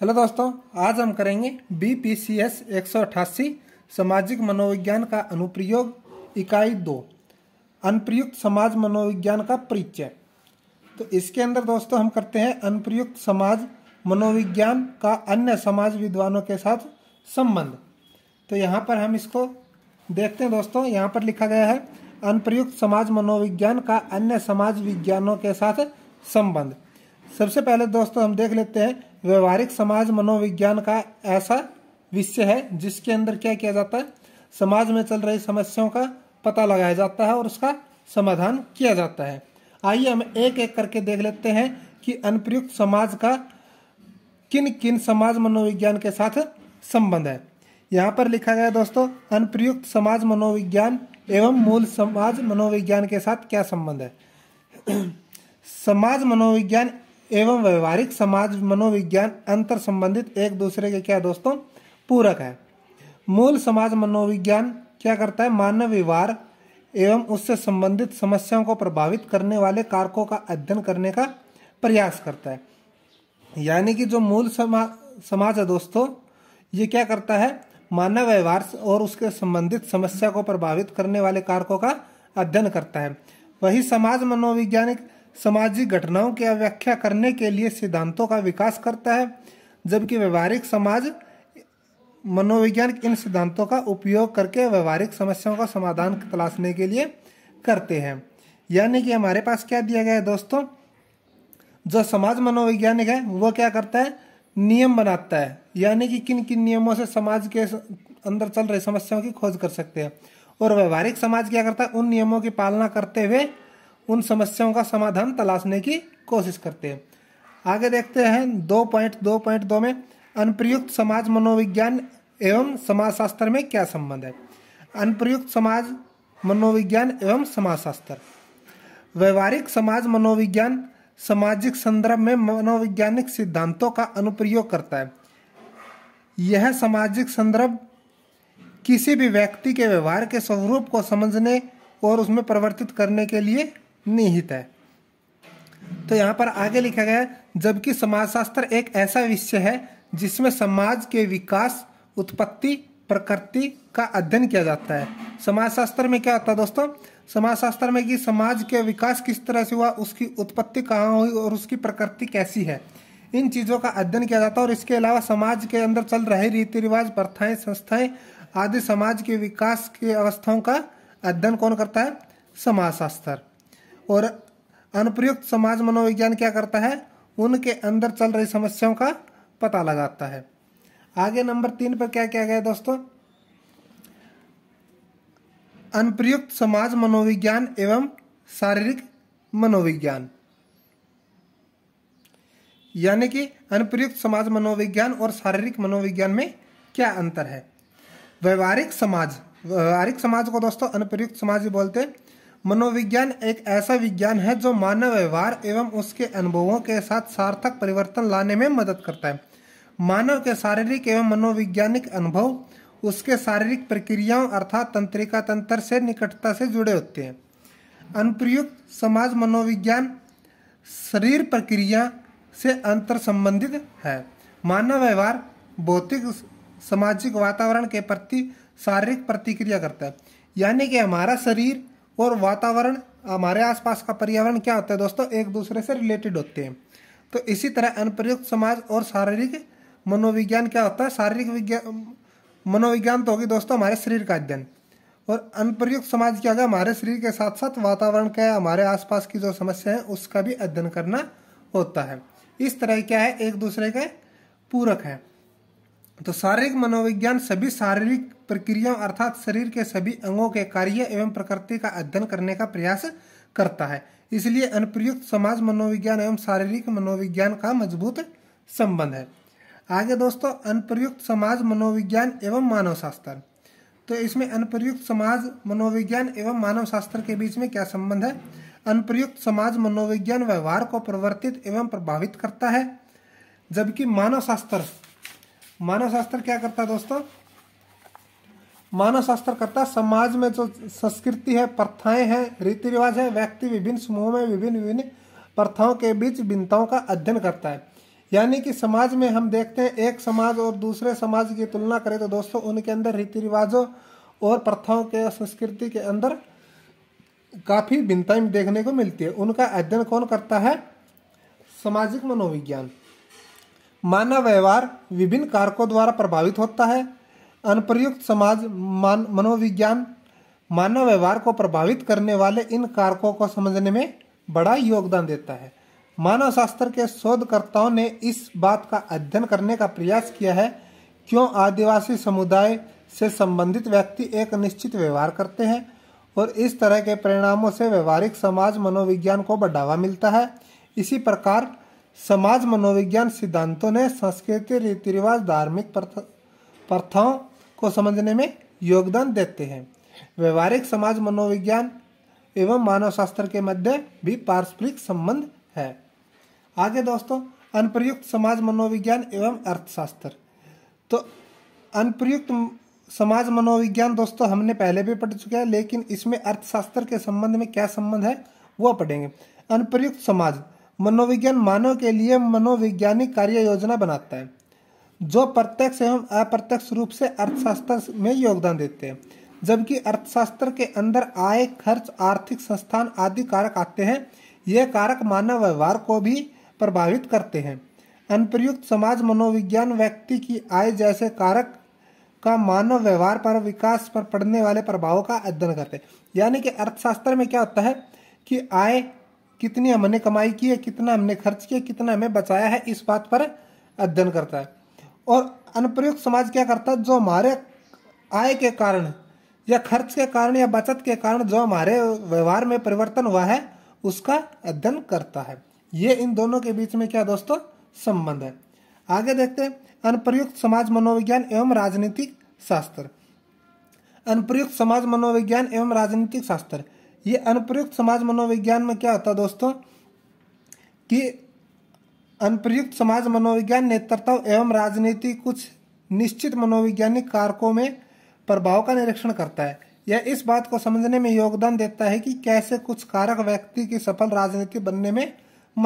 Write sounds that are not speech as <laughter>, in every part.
hello दोस्तों आज हम करेंगे बी पी सी एस एक सामाजिक मनोविज्ञान का अनुप्रयोग इकाई दो अनुप्रयुक्त समाज मनोविज्ञान का परिचय तो इसके अंदर दोस्तों हम करते हैं अनुप्रयुक्त समाज मनोविज्ञान का अन्य समाज विद्वानों के साथ संबंध तो यहाँ पर हम इसको देखते हैं दोस्तों यहाँ पर लिखा गया है अनुप्रयुक्त समाज मनोविज्ञान का अन्य समाज विज्ञानों के साथ संबंध सबसे पहले दोस्तों हम देख लेते हैं व्यवहारिक समाज मनोविज्ञान का ऐसा विषय है जिसके अंदर क्या किया जाता है समाज में चल रही समस्याओं का पता लगाया जाता है और उसका समाधान किया जाता है आइए हम एक एक करके देख लेते हैं कि अनुप्रयुक्त समाज का किन किन समाज मनोविज्ञान के साथ संबंध है यहाँ पर लिखा गया दोस्तों अनुप्रयुक्त समाज मनोविज्ञान एवं मूल समाज मनोविज्ञान के साथ क्या संबंध है <clears throat> समाज मनोविज्ञान एवं व्यवहारिक समाज मनोविज्ञान अंतर संबंधित एक दूसरे के क्या दोस्तों पूरक है मूल समाज मनोविज्ञान क्या करता है मानव व्यवहार एवं उससे संबंधित समस्याओं को प्रभावित करने वाले कारकों का अध्ययन करने का प्रयास करता है यानी कि जो मूल समा समाज है दोस्तों ये क्या करता है मानव व्यवहार और उसके संबंधित समस्या को प्रभावित करने वाले कारकों का अध्ययन करता है वही समाज मनोविज्ञानिक सामाजिक घटनाओं की व्याख्या करने के लिए सिद्धांतों का विकास करता है जबकि व्यवहारिक समाज मनोविज्ञान इन सिद्धांतों का उपयोग करके व्यवहारिक समस्याओं का समाधान तलाशने के लिए करते हैं यानी कि हमारे पास क्या दिया गया है दोस्तों जो समाज मनोवैज्ञानिक है वो क्या करता है नियम बनाता है यानी कि किन किन नियमों से समाज के अंदर चल रही समस्याओं की खोज कर सकते हैं और व्यवहारिक समाज क्या करता है उन नियमों की पालना करते हुए उन समस्याओं का समाधान तलाशने की कोशिश करते हैं आगे देखते हैं दो पॉइंट दो पॉइंट दो में अनुप्रयुक्त समाज मनोविज्ञान एवं समाजशास्त्र में क्या संबंध है अनुप्रयुक्त समाज मनोविज्ञान एवं समाजशास्त्र व्यवहारिक समाज मनोविज्ञान सामाजिक संदर्भ में मनोवैज्ञानिक सिद्धांतों का अनुप्रयोग करता है यह सामाजिक संदर्भ किसी भी व्यक्ति के व्यवहार के स्वरूप को समझने और उसमें परिवर्तित करने के लिए निहित है तो यहाँ पर आगे लिखा गया जबकि समाजशास्त्र एक ऐसा विषय है जिसमें समाज के विकास उत्पत्ति प्रकृति का अध्ययन किया जाता है समाजशास्त्र में क्या होता है दोस्तों समाजशास्त्र में कि समाज के विकास किस तरह से हुआ उसकी उत्पत्ति कहाँ हुई और उसकी प्रकृति कैसी है इन चीज़ों का अध्ययन किया जाता है और इसके अलावा समाज के अंदर चल रहे रीति रिवाज प्रथाएं संस्थाएं आदि समाज के विकास की अवस्थाओं का अध्ययन कौन करता है समाजशास्त्र और अनुप्रयुक्त समाज मनोविज्ञान क्या करता है उनके अंदर चल रही समस्याओं का पता लगाता है आगे नंबर तीन पर क्या किया गया दोस्तों अनुप्रयुक्त समाज मनोविज्ञान एवं शारीरिक मनोविज्ञान यानी कि अनुप्रयुक्त समाज मनोविज्ञान और शारीरिक मनोविज्ञान में क्या अंतर है व्यवहारिक समाज व्यवहारिक समाज को दोस्तों अनुप्रयुक्त समाज बोलते हैं मनोविज्ञान एक ऐसा विज्ञान है जो मानव व्यवहार एवं उसके अनुभवों के साथ सार्थक परिवर्तन लाने में मदद करता है मानव के शारीरिक एवं मनोविज्ञानिक अनुभव उसके शारीरिक प्रक्रियाओं अर्थात तंत्रिका तंत्र से निकटता से जुड़े होते हैं अनुप्रयुक्त समाज मनोविज्ञान शरीर प्रक्रिया से अंतर संबंधित है मानव व्यवहार भौतिक सामाजिक वातावरण के प्रति शारीरिक प्रतिक्रिया करता है यानी कि हमारा शरीर और वातावरण हमारे आसपास का पर्यावरण क्या होता है दोस्तों एक दूसरे से रिलेटेड होते हैं तो इसी तरह अनुप्रयुक्त समाज और शारीरिक मनोविज्ञान क्या होता है शारीरिक विज्ञान मनोविज्ञान तो होगी दोस्तों हमारे शरीर का अध्ययन और अनुप्रयुक्त समाज क्या होगा हमारे शरीर के साथ साथ वातावरण का हमारे आसपास की जो समस्या है उसका भी अध्ययन करना होता है इस तरह क्या है एक दूसरे के पूरक हैं तो शारीरिक मनोविज्ञान सभी शारीरिक प्रक्रियाओं अर्थात शरीर के सभी अंगों के कार्य एवं प्रकृति का अध्ययन करने का प्रयास करता है इसलिए अनुप्रयुक्त समाज मनोविज्ञान एवं शारीरिक मनोविज्ञान का मजबूत संबंध है आगे दोस्तों अनुप्रयुक्त समाज मनोविज्ञान एवं मानव शास्त्र तो इसमें अनुप्रयुक्त समाज मनोविज्ञान एवं मानव शास्त्र के बीच में क्या संबंध है अनुप्रयुक्त समाज मनोविज्ञान व्यवहार को परिवर्तित एवं प्रभावित करता है जबकि मानव शास्त्र मानव शास्त्र क्या करता है दोस्तों मानव शास्त्र करता है समाज में जो संस्कृति है प्रथाएं हैं रीति रिवाज है व्यक्ति विभिन्न समूहों में विभिन्न विभिन्न प्रथाओं के बीच भिन्नताओं का अध्ययन करता है यानी कि समाज में हम देखते हैं एक समाज और दूसरे समाज की तुलना करें तो दोस्तों उनके अंदर रीति रिवाजों और प्रथाओं के संस्कृति के अंदर काफ़ी भिन्नताएं देखने को मिलती है उनका अध्ययन कौन करता है सामाजिक मनोविज्ञान मानव व्यवहार विभिन्न कारकों द्वारा प्रभावित होता है अनुप्रयुक्त समाज मान मनोविज्ञान मानव व्यवहार को प्रभावित करने वाले इन कारकों को समझने में बड़ा योगदान देता है मानव शास्त्र के शोधकर्ताओं ने इस बात का अध्ययन करने का प्रयास किया है क्यों आदिवासी समुदाय से संबंधित व्यक्ति एक निश्चित व्यवहार करते हैं और इस तरह के परिणामों से व्यवहारिक समाज मनोविज्ञान को बढ़ावा मिलता है इसी प्रकार समाज मनोविज्ञान सिद्धांतों ने संस्कृति रीति रिवाज धार्मिक प्रथाओं को समझने में योगदान देते हैं व्यवहारिक समाज मनोविज्ञान एवं मानव शास्त्र के मध्य भी पारस्परिक संबंध है आगे दोस्तों अनप्रयुक्त समाज मनोविज्ञान एवं अर्थशास्त्र तो अनप्रयुक्त समाज मनोविज्ञान दोस्तों हमने पहले भी पढ़ चुके हैं लेकिन इसमें अर्थशास्त्र के संबंध में क्या संबंध है वो पढ़ेंगे अनप्रयुक्त समाज मनोविज्ञान मानव के लिए मनोवैज्ञानिक कार्य योजना बनाता है जो प्रत्यक्ष एवं अप्रत्यक्ष रूप से अर्थशास्त्र में योगदान देते हैं जबकि अर्थशास्त्र के अंदर आय खर्च आर्थिक संस्थान आदि कारक आते हैं ये कारक मानव व्यवहार को भी प्रभावित करते हैं अनुप्रयुक्त समाज मनोविज्ञान व्यक्ति की आय जैसे कारक का मानव व्यवहार पर विकास पर पड़ने वाले प्रभावों का अध्ययन करते हैं यानी कि अर्थशास्त्र में क्या होता है कि आय कितनी हमने कमाई की है कितना हमने खर्च किया कितना हमें बचाया है इस बात पर अध्ययन करता है और अनुप्रयुक्त समाज क्या करता है जो हमारे आय के कारण या खर्च के कारण या बचत के कारण जो हमारे व्यवहार में परिवर्तन हुआ है उसका अध्ययन करता है ये इन दोनों के बीच में क्या दोस्तों संबंध है आगे देखते हैं अनुप्रयुक्त समाज मनोविज्ञान एवं राजनीतिक शास्त्र अनुप्रयुक्त समाज मनोविज्ञान एवं राजनीतिक शास्त्र ये अनुप्रयुक्त समाज मनोविज्ञान में क्या होता है दोस्तों कि अनुप्रयुक्त समाज मनोविज्ञान नेतृत्व एवं राजनीति कुछ निश्चित मनोवैज्ञानिक कारकों में प्रभाव का निरीक्षण करता है यह इस बात को समझने में योगदान देता है कि कैसे कुछ कारक व्यक्ति की सफल राजनीति बनने में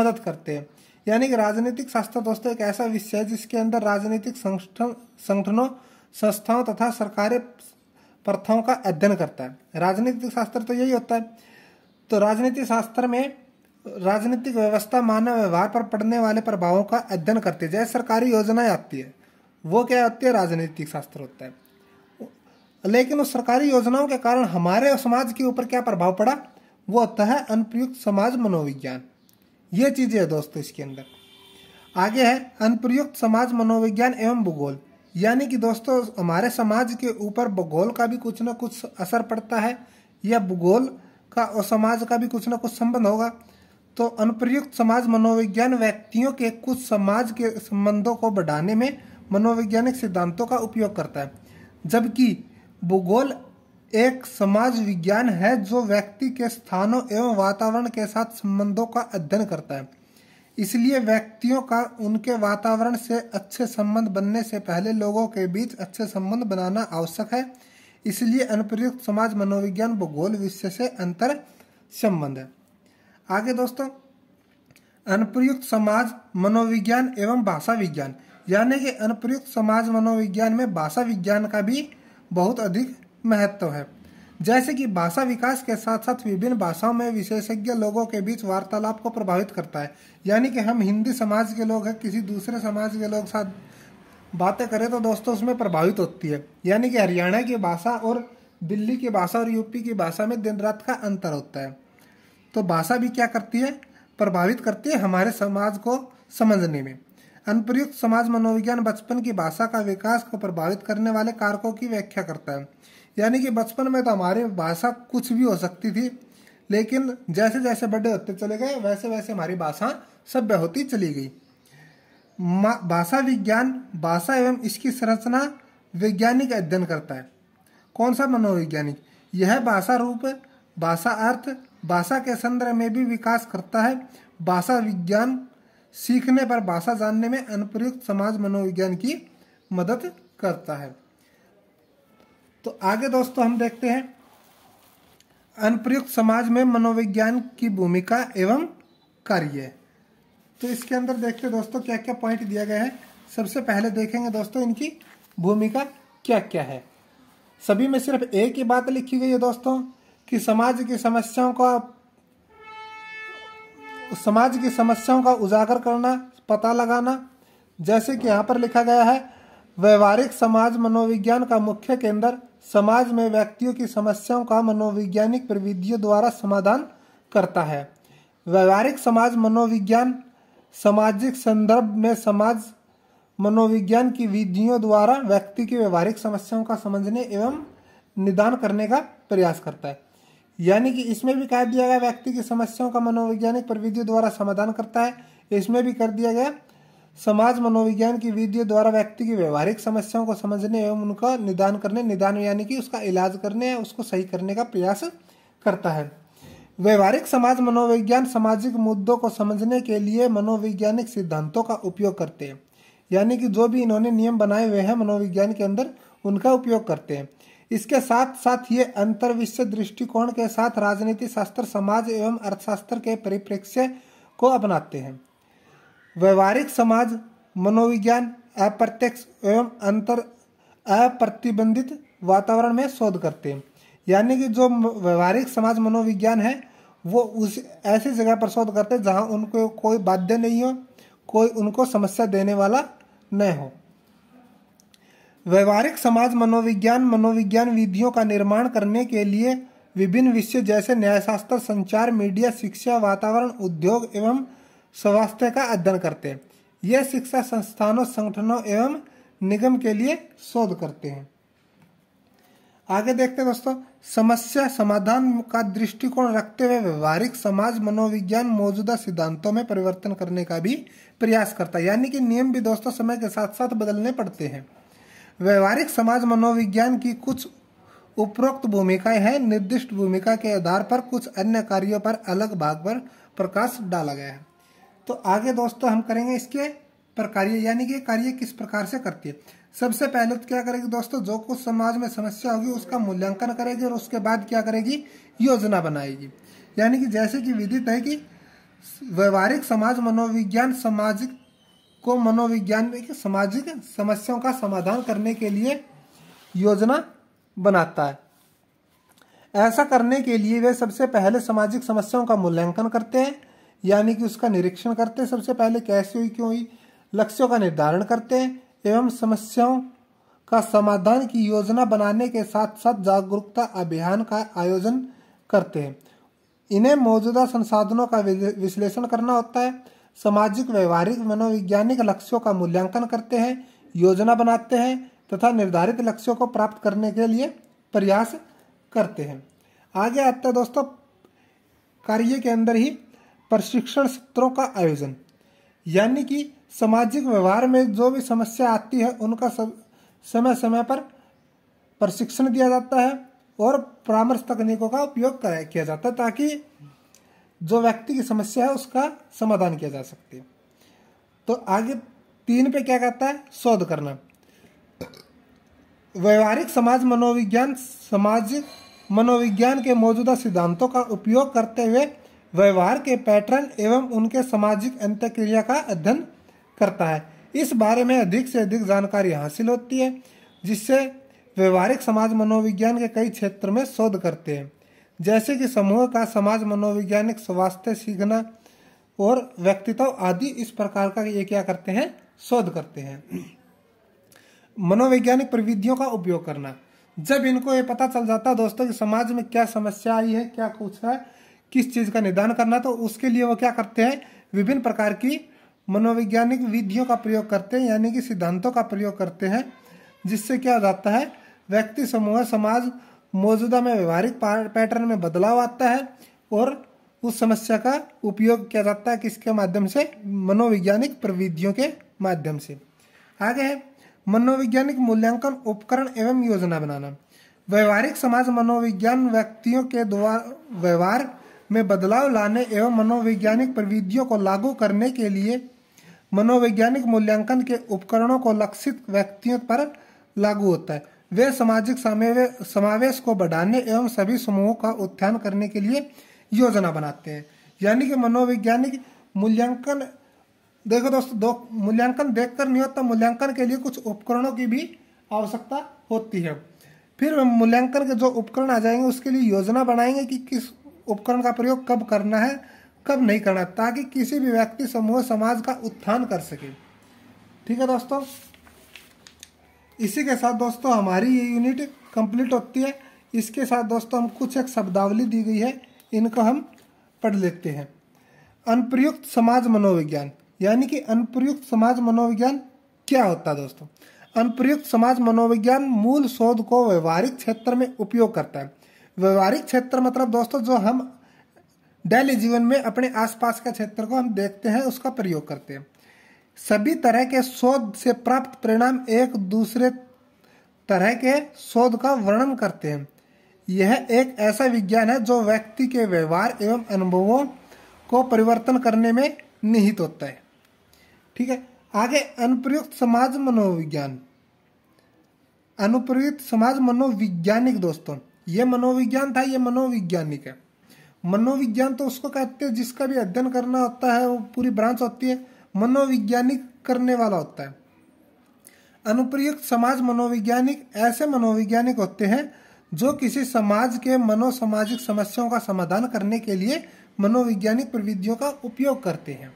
मदद करते हैं यानी कि राजनीतिक शास्त्र दोस्तों एक ऐसा विषय है जिसके अंदर राजनीतिक संगठनों संस्थाओं तथा सरकारें प्रथाओं का अध्ययन करता है राजनीतिक शास्त्र तो यही होता है तो राजनीति शास्त्र में राजनीतिक व्यवस्था मानव व्यवहार पर पड़ने वाले प्रभावों का अध्ययन करती है जैसे सरकारी योजनाएं आती है वो क्या होती है राजनीतिक शास्त्र होता है लेकिन उस सरकारी योजनाओं के कारण हमारे समाज के ऊपर क्या प्रभाव पड़ा वो होता है अनुप्रयुक्त समाज मनोविज्ञान ये चीज़ें है दोस्तों इसके अंदर आगे है अनुप्रयुक्त समाज मनोविज्ञान एवं भूगोल यानी कि दोस्तों हमारे समाज के ऊपर भूगोल का भी कुछ ना कुछ असर पड़ता है या भूगोल का और समाज का भी कुछ ना कुछ संबंध होगा तो अनुप्रयुक्त समाज मनोविज्ञान व्यक्तियों के कुछ समाज के संबंधों को बढ़ाने में मनोवैज्ञानिक सिद्धांतों का उपयोग करता है जबकि भूगोल एक समाज विज्ञान है जो व्यक्ति के स्थानों एवं वातावरण के साथ संबंधों का अध्ययन करता है इसलिए व्यक्तियों का उनके वातावरण से अच्छे संबंध बनने से पहले लोगों के बीच अच्छे संबंध बनाना आवश्यक है इसलिए अनुप्रयुक्त समाज मनोविज्ञान भूगोल विषय से अंतर संबंध है आगे दोस्तों अनुप्रयुक्त समाज मनोविज्ञान एवं भाषा विज्ञान यानी कि अनुप्रयुक्त समाज मनोविज्ञान में भाषा विज्ञान का भी बहुत अधिक महत्व है जैसे कि भाषा विकास के साथ साथ विभिन्न भाषाओं में विशेषज्ञ लोगों के बीच वार्तालाप को प्रभावित करता है यानी कि हम हिंदी समाज के लोग हैं किसी दूसरे समाज के लोग साथ बातें करें तो दोस्तों उसमें प्रभावित होती है यानी कि हरियाणा की भाषा और दिल्ली की भाषा और यूपी की भाषा में दिन रात का अंतर होता है तो भाषा भी क्या करती है प्रभावित करती है हमारे समाज को समझने में अनुप्रयुक्त समाज मनोविज्ञान बचपन की भाषा का विकास को प्रभावित करने वाले कारकों की व्याख्या करता है यानी कि बचपन में तो हमारी भाषा कुछ भी हो सकती थी लेकिन जैसे जैसे बड़े होते चले गए वैसे वैसे हमारी भाषा सभ्य होती चली गई भाषा विज्ञान भाषा एवं इसकी संरचना वैज्ञानिक अध्ययन करता है कौन सा मनोवैज्ञानिक यह भाषा रूप भाषा अर्थ भाषा के संदर्भ में भी विकास करता है भाषा विज्ञान सीखने पर भाषा जानने में अनुप्रयुक्त समाज मनोविज्ञान की मदद करता है तो आगे दोस्तों हम देखते हैं अनुप्रयुक्त समाज में मनोविज्ञान की भूमिका एवं कार्य तो इसके अंदर देखते दोस्तों क्या क्या पॉइंट दिया गया है सबसे पहले देखेंगे दोस्तों इनकी भूमिका क्या क्या है सभी में सिर्फ एक ही बात लिखी गई है दोस्तों कि समाज की समस्याओं का समाज की समस्याओं का उजागर करना पता लगाना जैसे कि यहाँ पर लिखा गया है व्यवहारिक समाज मनोविज्ञान का मुख्य केंद्र समाज में व्यक्तियों की समस्याओं का मनोविज्ञानिक प्रविधियों द्वारा समाधान करता है व्यवहारिक समाज मनोविज्ञान सामाजिक संदर्भ में समाज मनोविज्ञान की विधियों द्वारा व्यक्ति की व्यवहारिक समस्याओं का समझने एवं निदान करने का प्रयास करता है यानी कि इसमें भी कह दिया गया व्यक्ति की समस्याओं का मनोवैज्ञानिक प्रविधियों द्वारा समाधान करता है इसमें भी कर दिया गया समाज मनोविज्ञान की विधियों द्वारा व्यक्ति की व्यवहारिक समस्याओं को समझने एवं उनका निदान करने निदान यानी कि उसका इलाज करने या उसको सही करने का प्रयास करता है व्यवहारिक समाज मनोविज्ञान सामाजिक मुद्दों को समझने के लिए मनोवैज्ञानिक सिद्धांतों का उपयोग करते हैं यानी कि जो भी इन्होंने नियम बनाए हुए हैं मनोविज्ञान के अंदर उनका उपयोग करते हैं इसके साथ साथ ये अंतर्विश्व दृष्टिकोण के साथ राजनीति शास्त्र समाज एवं अर्थशास्त्र के परिप्रेक्ष्य को अपनाते हैं व्यवहारिक समाज मनोविज्ञान अप्रत्यक्ष एवं अंतर अप्रतिबंधित वातावरण में शोध करते हैं यानी कि जो व्यवहारिक समाज मनोविज्ञान है वो उस ऐसी जगह पर शोध करते हैं जहाँ उनको कोई बाध्य नहीं हो कोई उनको समस्या देने वाला न हो व्यवहारिक समाज मनोविज्ञान मनोविज्ञान विधियों का निर्माण करने के लिए विभिन्न विषय जैसे न्यायशास्त्र संचार मीडिया शिक्षा वातावरण उद्योग एवं स्वास्थ्य का अध्ययन करते हैं यह शिक्षा संस्थानों संगठनों एवं निगम के लिए शोध करते हैं आगे देखते हैं दोस्तों समस्या समाधान का दृष्टिकोण रखते हुए व्यवहारिक समाज मनोविज्ञान मौजूदा सिद्धांतों में परिवर्तन करने का भी प्रयास करता है यानी कि नियम भी दोस्तों समय के साथ साथ बदलने पड़ते हैं व्यवहारिक समाज मनोविज्ञान की कुछ उपरोक्त भूमिकाएं हैं निर्दिष्ट भूमिका के आधार पर कुछ अन्य कार्यों पर अलग भाग पर प्रकाश डाला गया है तो आगे दोस्तों हम करेंगे इसके कार्य यानी कि कार्य किस प्रकार से करती है सबसे पहले तो क्या करेगी दोस्तों जो कुछ समाज में समस्या होगी उसका मूल्यांकन करेगी और उसके बाद क्या करेगी योजना बनाएगी यानी कि जैसे कि विदित है कि व्यवहारिक समाज मनोविज्ञान सामाजिक को मनोविज्ञान में सामाजिक समस्याओं का समाधान करने के लिए योजना बनाता है ऐसा करने के लिए वे सबसे पहले सामाजिक समस्याओं का मूल्यांकन करते हैं यानी कि उसका निरीक्षण करते हैं सबसे पहले कैसे हुई क्यों हुई लक्ष्यों का निर्धारण करते हैं एवं समस्याओं का समाधान की योजना बनाने के साथ साथ जागरूकता अभियान का आयोजन करते हैं इन्हें मौजूदा संसाधनों का विश्लेषण करना होता है सामाजिक व्यवहारिक मनोवैज्ञानिक लक्ष्यों का मूल्यांकन करते हैं योजना बनाते हैं तथा निर्धारित लक्ष्यों को प्राप्त करने के लिए प्रयास करते हैं आगे आता है दोस्तों कार्य के अंदर ही प्रशिक्षण सत्रों का आयोजन यानी कि सामाजिक व्यवहार में जो भी समस्या आती है उनका समय समय पर प्रशिक्षण दिया जाता है और परामर्श तकनीकों का उपयोग किया जाता है ताकि जो व्यक्ति की समस्या है उसका समाधान किया जा सकती है तो आगे तीन पे क्या कहता है शोध करना व्यवहारिक समाज मनोविज्ञान समाज मनोविज्ञान के मौजूदा सिद्धांतों का उपयोग करते हुए व्यवहार के पैटर्न एवं उनके सामाजिक अंत्यक्रिया का अध्ययन करता है इस बारे में अधिक से अधिक जानकारी हासिल होती है जिससे व्यवहारिक समाज मनोविज्ञान के कई क्षेत्र में शोध करते हैं जैसे कि समूह का समाज मनोवैज्ञानिक स्वास्थ्य सीखना और व्यक्तित्व आदि इस प्रकार का ये क्या करते हैं शोध करते हैं मनोवैज्ञानिक प्रविधियों का उपयोग करना जब इनको ये पता चल जाता है दोस्तों कि समाज में क्या समस्या आई है क्या कुछ है किस चीज़ का निदान करना तो उसके लिए वो क्या करते हैं विभिन्न प्रकार की मनोवैज्ञानिक विधियों का प्रयोग करते हैं यानी कि सिद्धांतों का प्रयोग करते हैं जिससे क्या हो जाता है व्यक्ति समूह समाज मौजूदा में व्यवहारिक पैटर्न में बदलाव आता है और उस समस्या का उपयोग किया जाता है किसके माध्यम से मनोवैज्ञानिक प्रविधियों के माध्यम से आगे है मनोवैज्ञानिक मूल्यांकन उपकरण एवं योजना बनाना व्यवहारिक समाज मनोविज्ञान व्यक्तियों के द्वारा व्यवहार में बदलाव लाने एवं मनोवैज्ञानिक प्रविधियों को लागू करने के लिए मनोवैज्ञानिक मूल्यांकन के उपकरणों को लक्षित व्यक्तियों पर लागू होता है वे सामाजिक समावेश को बढ़ाने एवं सभी समूहों का उत्थान करने के लिए योजना बनाते हैं यानी कि मनोवैज्ञानिक मूल्यांकन देखो दोस्तों दो मूल्यांकन देखकर नहीं होता मूल्यांकन के लिए कुछ उपकरणों की भी आवश्यकता होती है फिर मूल्यांकन के जो उपकरण आ जाएंगे उसके लिए योजना बनाएंगे कि किस उपकरण का प्रयोग कब करना है कब नहीं करना ताकि किसी भी व्यक्ति समूह समाज का उत्थान कर सके ठीक है दोस्तों इसी के साथ दोस्तों हमारी ये यूनिट कंप्लीट होती है इसके साथ दोस्तों हम कुछ एक शब्दावली दी गई है इनको हम पढ़ लेते हैं अनप्रयुक्त समाज मनोविज्ञान यानी कि अनप्रयुक्त समाज मनोविज्ञान क्या होता है दोस्तों अनप्रयुक्त समाज मनोविज्ञान मूल शोध को व्यवहारिक क्षेत्र में उपयोग करता है व्यवहारिक क्षेत्र मतलब दोस्तों जो हम डेली जीवन में अपने आसपास के क्षेत्र को हम देखते हैं उसका प्रयोग करते हैं सभी तरह के शोध से प्राप्त परिणाम एक दूसरे तरह के शोध का वर्णन करते हैं यह एक ऐसा विज्ञान है जो व्यक्ति के व्यवहार एवं अनुभवों को परिवर्तन करने में निहित होता है ठीक है आगे अनुप्रयुक्त समाज मनोविज्ञान अनुप्रयुक्त समाज मनोविज्ञानिक दोस्तों ये मनोविज्ञान था यह मनोविज्ञानिक है मनोविज्ञान तो उसको कहते हैं जिसका भी अध्ययन करना होता है वो पूरी ब्रांच होती है मनोविज्ञानिक करने वाला होता है अनुप्रयुक्त समाज मनोविज्ञानिक ऐसे मनोविज्ञानिक होते हैं जो किसी समाज के मनोसामाजिक समस्याओं का समाधान करने के लिए मनोविज्ञानिक प्रविधियों का उपयोग करते हैं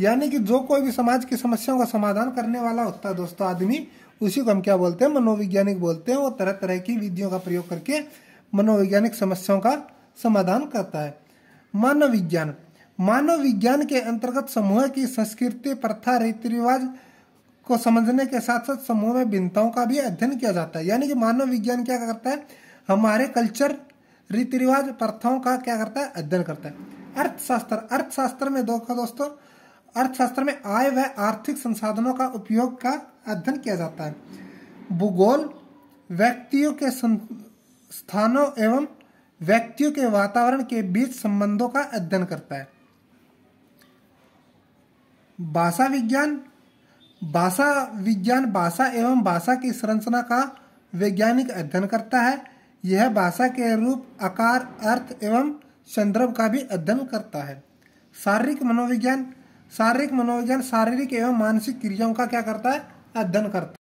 यानी कि जो कोई भी समाज की समस्याओं का समाधान करने वाला होता है दोस्तों आदमी उसी को हम क्या बोलते हैं मनोवैज्ञानिक बोलते हैं वो तरह तरह की विधियों का प्रयोग करके मनोवैज्ञानिक समस्याओं का समाधान करता है मानव विज्ञान मानव विज्ञान के अंतर्गत समूह की संस्कृति प्रथा रीति रिवाज को समझने के साथ साथ समूह में भिन्नताओं का भी अध्ययन किया जाता है यानी कि मानव विज्ञान क्या करता है हमारे कल्चर रीति रिवाज प्रथाओं का क्या करता है अध्ययन करता है अर्थशास्त्र अर्थशास्त्र में दो दोस्तों अर्थशास्त्र में आय व आर्थिक संसाधनों का उपयोग का अध्ययन किया जाता है भूगोल व्यक्तियों के स्थानों एवं व्यक्तियों के वातावरण के बीच संबंधों का अध्ययन करता है भाषा विज्ञान भाषा विज्ञान भाषा एवं भाषा की संरचना का वैज्ञानिक अध्ययन करता है यह भाषा के रूप आकार अर्थ एवं संदर्भ का भी अध्ययन करता है शारीरिक मनोविज्ञान शारीरिक मनोविज्ञान शारीरिक एवं मानसिक क्रियाओं का क्या करता है अध्ययन करता है